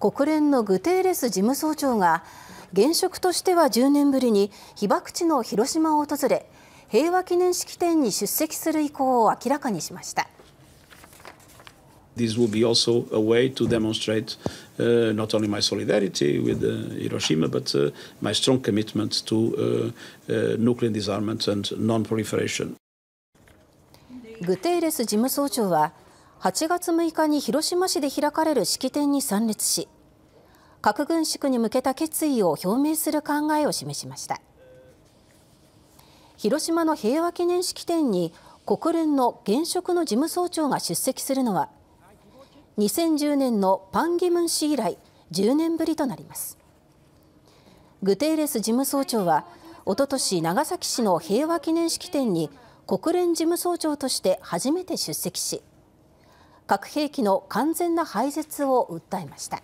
国連のグテーレス事務総長が現職としては10年ぶりに被爆地の広島を訪れ平和記念式典に出席する意向を明らかにしました。This will be also a way to demonstrate uh, not only my solidarity with uh, Hiroshima, but uh, my strong commitment to uh, uh, nuclear disarmament and non-proliferation. グテーレス事務総長は8月6日に広島市で開かれる式典に参列し核軍縮に向けた決意を表明する考えを示しました広島の平和記念式典に国連の現職の事務総長が出席するのは2010年のパン・ギムン氏以来10年ぶりとなりますグテーレス事務総長はおととし長崎市の平和記念式典に国連事務総長として初めて出席し核兵器の完全な廃絶を訴えました。